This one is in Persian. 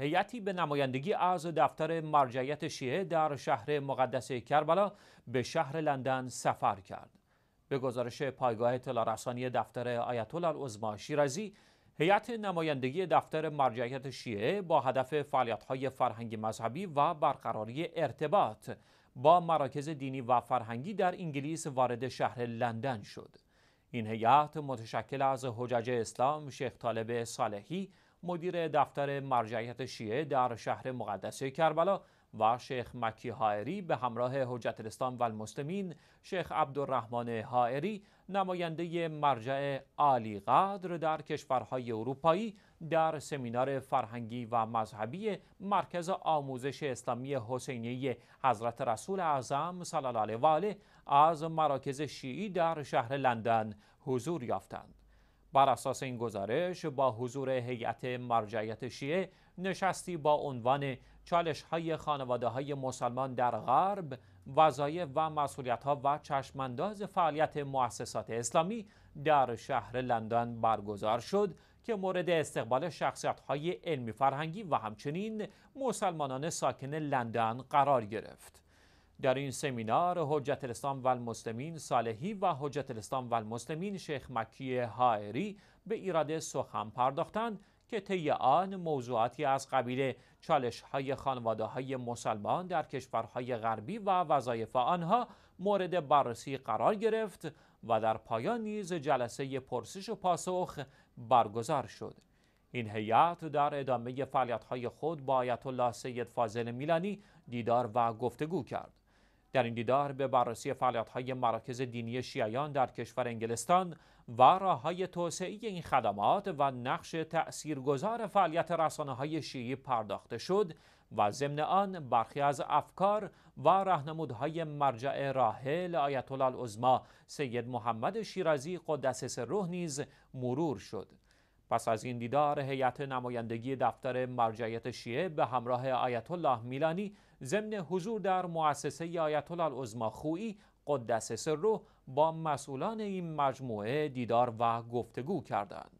هیئتی به نمایندگی از دفتر مرجعیت شیعه در شهر مقدس کربلا به شهر لندن سفر کرد. به گزارش پایگاه اطلاع دفتر آیت الله العظما شیرازی، هیئت نمایندگی دفتر مرجعیت شیعه با هدف فعالیت‌های فرهنگی مذهبی و برقراری ارتباط با مراکز دینی و فرهنگی در انگلیس وارد شهر لندن شد. این هیئت متشکل از حجاج اسلام شیخ طالب صالحی مدیر دفتر مرجعیت شیعه در شهر مقدس کربلا و شیخ مکی حائری به همراه حجت الاسلام و المسلمین شیخ عبدالرحمن حائری نماینده مرجع عالی قدر در کشورهای اروپایی در سمینار فرهنگی و مذهبی مرکز آموزش اسلامی حسینیه حضرت رسول اعظم صلی الله علیه و آله از مراکز شیعی در شهر لندن حضور یافتند بر اساس این گزارش با حضور هیئت مرجعیت شیعه نشستی با عنوان چالش های خانواده های مسلمان در غرب وظایف و مسئولیت ها و چشمانداز فعالیت مؤسسات اسلامی در شهر لندن برگزار شد که مورد استقبال شخصیت های علمی فرهنگی و همچنین مسلمانان ساکن لندن قرار گرفت. در این سمینار حجت الاسلام و المسلمین صالحی و حجت الاسلام و شیخ مکی حائری به ایراده سخن پرداختند که طی آن موضوعاتی از قبیل چالش های خانواده های مسلمان در کشورهای غربی و وظایف آنها مورد بررسی قرار گرفت و در پایان نیز جلسه پرسش و پاسخ برگزار شد. این هیئت در ادامه فعالیت‌های خود با آیت الله سید فاضل میلانی دیدار و گفتگو کرد. در این دیدار به بررسی فعالیت‌های مراکز دینی شیعیان در کشور انگلستان و راه‌های توسعه این خدمات و نقش تأثیرگذار فعالیت رسانه‌های شیعی پرداخته شد و ضمن آن برخی از افکار و راهنمودهای مرجع راحل آیت الله سید محمد شیرازی قدس روح نیز مرور شد پس از این دیدار هیئت نمایندگی دفتر مرجعیت شیعه به همراه آیت الله میلانی ضمن حضور در مؤسسه آیت الله العظما خویی قدس رو با مسئولان این مجموعه دیدار و گفتگو کردند